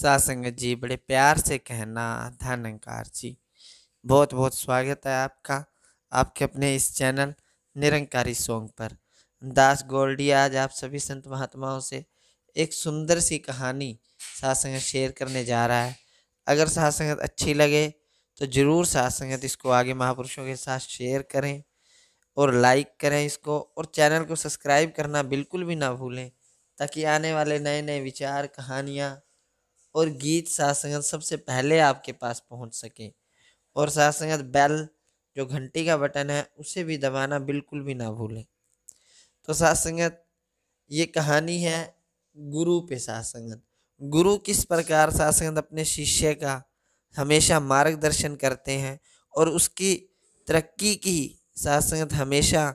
सासंगत जी बड़े प्यार से कहना धनकार जी बहुत बहुत स्वागत है आपका आपके अपने इस चैनल निरंकारी सॉन्ग पर दास गोल्डी आज आप सभी संत महात्माओं से एक सुंदर सी कहानी सासंगत शेयर करने जा रहा है अगर सासंगत अच्छी लगे तो ज़रूर सासंगत इसको आगे महापुरुषों के साथ शेयर करें और लाइक करें इसको और चैनल को सब्सक्राइब करना बिल्कुल भी ना भूलें ताकि आने वाले नए नए विचार कहानियाँ और गीत सात संगत सबसे पहले आपके पास पहुंच सके और साथ संगत बेल जो घंटी का बटन है उसे भी दबाना बिल्कुल भी ना भूलें तो साथ संगत ये कहानी है गुरु पे सात संगत गुरु किस प्रकार सात संगत अपने शिष्य का हमेशा मार्गदर्शन करते हैं और उसकी तरक्की की सात संगत हमेशा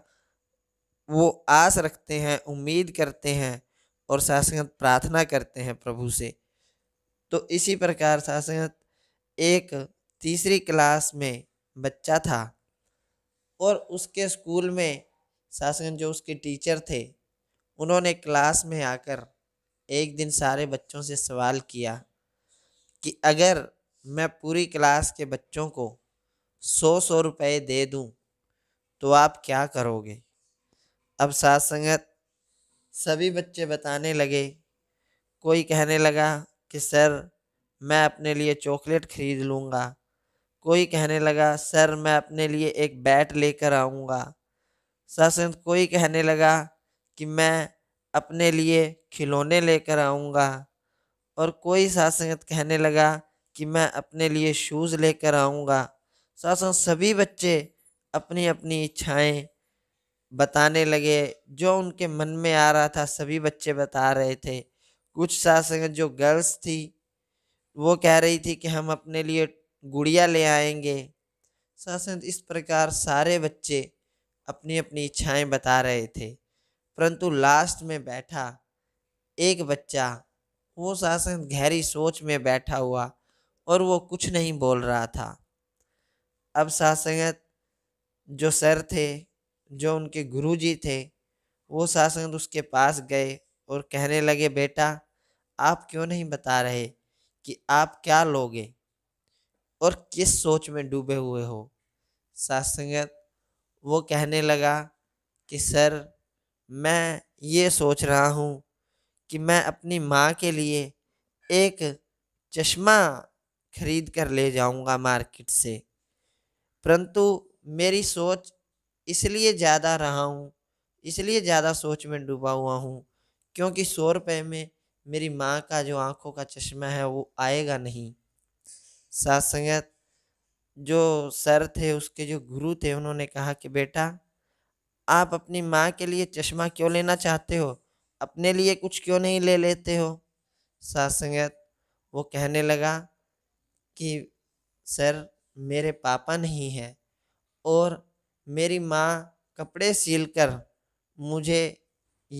वो आस रखते हैं उम्मीद करते हैं और साथ संगत प्रार्थना करते हैं प्रभु से तो इसी प्रकार संगत एक तीसरी क्लास में बच्चा था और उसके स्कूल में शासन जो उसके टीचर थे उन्होंने क्लास में आकर एक दिन सारे बच्चों से सवाल किया कि अगर मैं पूरी क्लास के बच्चों को सौ सौ रुपये दे दूं तो आप क्या करोगे अब साथ संगत सभी बच्चे बताने लगे कोई कहने लगा कि सर मैं अपने लिए चॉकलेट खरीद लूँगा कोई कहने लगा सर मैं अपने लिए एक बैट लेकर आऊँगा सासंत कोई कहने लगा कि मैं अपने लिए खिलौने लेकर आऊँगा और कोई सासंगत कहने लगा कि मैं अपने लिए शूज़ लेकर आऊँगा सासंग सभी बच्चे अपनी अपनी इच्छाएं बताने लगे जो उनके मन में आ रहा था सभी बच्चे बता रहे थे कुछ शासक जो गर्ल्स थी वो कह रही थी कि हम अपने लिए गुड़िया ले आएंगे शासन इस प्रकार सारे बच्चे अपनी अपनी इच्छाएं बता रहे थे परंतु लास्ट में बैठा एक बच्चा वो शासन गहरी सोच में बैठा हुआ और वो कुछ नहीं बोल रहा था अब संगत जो सर थे जो उनके गुरुजी थे वो शासंगत उसके पास गए और कहने लगे बेटा आप क्यों नहीं बता रहे कि आप क्या लोगे और किस सोच में डूबे हुए हो संगत वो कहने लगा कि सर मैं ये सोच रहा हूँ कि मैं अपनी माँ के लिए एक चश्मा खरीद कर ले जाऊँगा मार्केट से परंतु मेरी सोच इसलिए ज़्यादा रहा हूँ इसलिए ज़्यादा सोच में डूबा हुआ हूँ क्योंकि सौ रुपये में मेरी माँ का जो आँखों का चश्मा है वो आएगा नहीं सात संगत जो सर थे उसके जो गुरु थे उन्होंने कहा कि बेटा आप अपनी माँ के लिए चश्मा क्यों लेना चाहते हो अपने लिए कुछ क्यों नहीं ले लेते हो सात संगत वो कहने लगा कि सर मेरे पापा नहीं हैं और मेरी माँ कपड़े सिलकर मुझे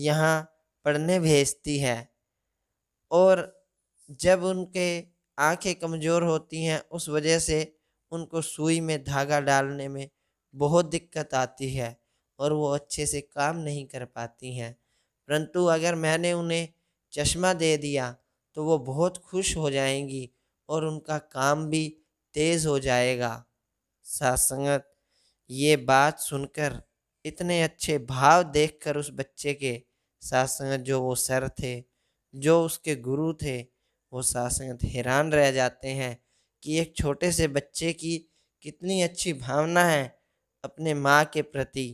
यहाँ पढ़ने भेजती है और जब उनके आंखें कमज़ोर होती हैं उस वजह से उनको सुई में धागा डालने में बहुत दिक्कत आती है और वो अच्छे से काम नहीं कर पाती हैं परंतु अगर मैंने उन्हें चश्मा दे दिया तो वो बहुत खुश हो जाएंगी और उनका काम भी तेज़ हो जाएगा सासंगत ये बात सुनकर इतने अच्छे भाव देखकर उस बच्चे के सासंगत जो वो सर थे जो उसके गुरु थे वो सासंगत हैरान रह जाते हैं कि एक छोटे से बच्चे की कितनी अच्छी भावना है अपने माँ के प्रति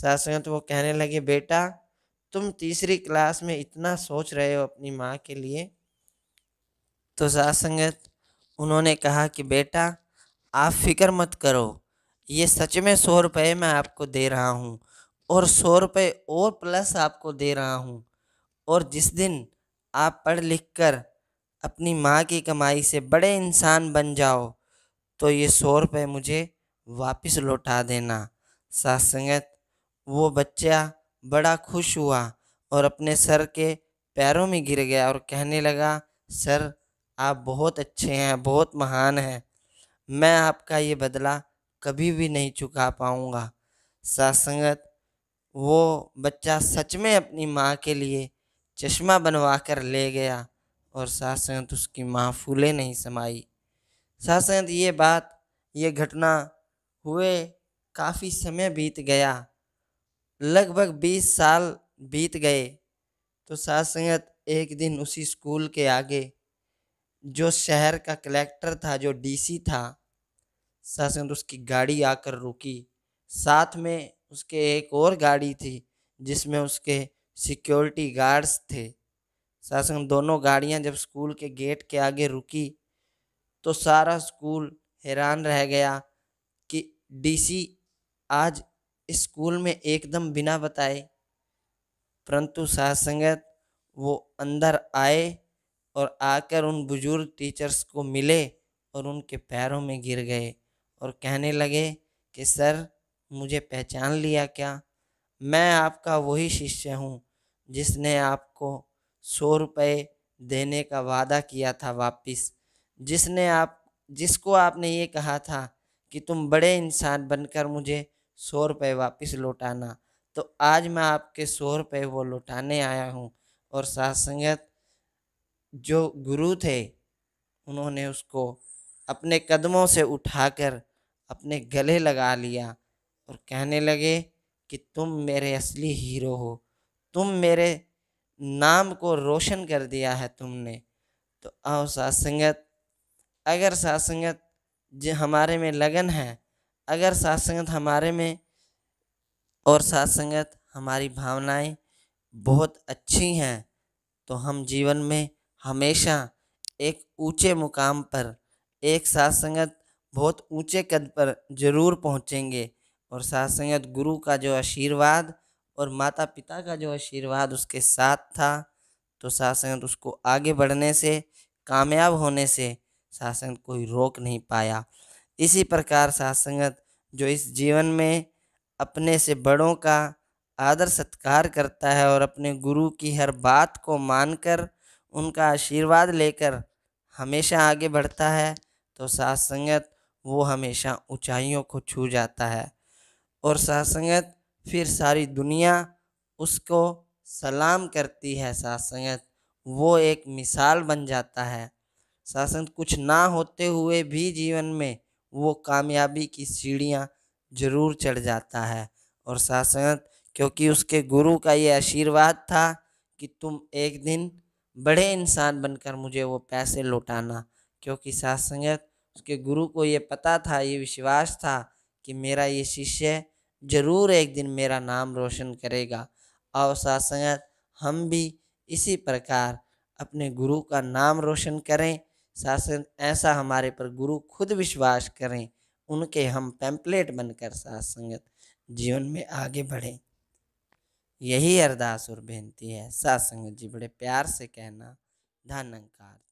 सासंगत वो कहने लगे बेटा तुम तीसरी क्लास में इतना सोच रहे हो अपनी माँ के लिए तो सासंगत उन्होंने कहा कि बेटा आप फिक्र मत करो ये सच में सौ रुपये मैं आपको दे रहा हूँ और सौ रुपये और प्लस आपको दे रहा हूँ और जिस दिन आप पढ़ लिख कर अपनी माँ की कमाई से बड़े इंसान बन जाओ तो ये सौ रुपये मुझे वापस लौटा देना सासंगत वो बच्चा बड़ा खुश हुआ और अपने सर के पैरों में गिर गया और कहने लगा सर आप बहुत अच्छे हैं बहुत महान हैं मैं आपका ये बदला कभी भी नहीं चुका पाऊँगा सासंगत वो बच्चा सच में अपनी माँ के लिए चश्मा बनवा कर ले गया और सासंत उसकी माँ फूले नहीं समाई सासंत ये बात ये घटना हुए काफ़ी समय बीत गया लगभग बीस साल बीत गए तो सासंगत एक दिन उसी स्कूल के आगे जो शहर का कलेक्टर था जो डीसी था सासंगत उसकी गाड़ी आकर रुकी साथ में उसके एक और गाड़ी थी जिसमें उसके सिक्योरिटी गार्ड्स थे संग दोनों गाड़ियां जब स्कूल के गेट के आगे रुकी तो सारा स्कूल हैरान रह गया कि डीसी आज स्कूल में एकदम बिना बताए परंतु संगत वो अंदर आए और आकर उन बुजुर्ग टीचर्स को मिले और उनके पैरों में गिर गए और कहने लगे कि सर मुझे पहचान लिया क्या मैं आपका वही शिष्य हूँ जिसने आपको सौ रुपये देने का वादा किया था वापस जिसने आप जिसको आपने ये कहा था कि तुम बड़े इंसान बनकर मुझे सौ रुपये वापस लौटाना तो आज मैं आपके सौ रुपये वो लौटाने आया हूँ और साथ संगत जो गुरु थे उन्होंने उसको अपने कदमों से उठाकर अपने गले लगा लिया और कहने लगे कि तुम मेरे असली हीरो हो तुम मेरे नाम को रोशन कर दिया है तुमने तो आओ सासंगत अगर संगत जो हमारे में लगन है अगर संगत हमारे में और संगत हमारी भावनाएं बहुत अच्छी हैं तो हम जीवन में हमेशा एक ऊंचे मुकाम पर एक संगत बहुत ऊंचे कद पर ज़रूर पहुंचेंगे और संगत गुरु का जो आशीर्वाद और माता पिता का जो आशीर्वाद उसके साथ था तो शासन उसको आगे बढ़ने से कामयाब होने से शासन कोई रोक नहीं पाया इसी प्रकार शासंगत जो इस जीवन में अपने से बड़ों का आदर सत्कार करता है और अपने गुरु की हर बात को मानकर उनका आशीर्वाद लेकर हमेशा आगे बढ़ता है तो सासंगत वो हमेशा ऊंचाइयों को छू जाता है और सासंगत फिर सारी दुनिया उसको सलाम करती है सासंगत वो एक मिसाल बन जाता है सासंगत कुछ ना होते हुए भी जीवन में वो कामयाबी की सीढ़ियाँ ज़रूर चढ़ जाता है और सासंगत क्योंकि उसके गुरु का ये आशीर्वाद था कि तुम एक दिन बड़े इंसान बनकर मुझे वो पैसे लौटाना क्योंकि सासंगत उसके गुरु को ये पता था ये विश्वास था कि मेरा ये शिष्य ज़रूर एक दिन मेरा नाम रोशन करेगा और साथ संगत हम भी इसी प्रकार अपने गुरु का नाम रोशन करें शासन ऐसा हमारे पर गुरु खुद विश्वास करें उनके हम पैम्पलेट बनकर साथ संगत जीवन में आगे बढ़ें यही अरदास और बेनती है सात संगत जी बड़े प्यार से कहना धन अंकार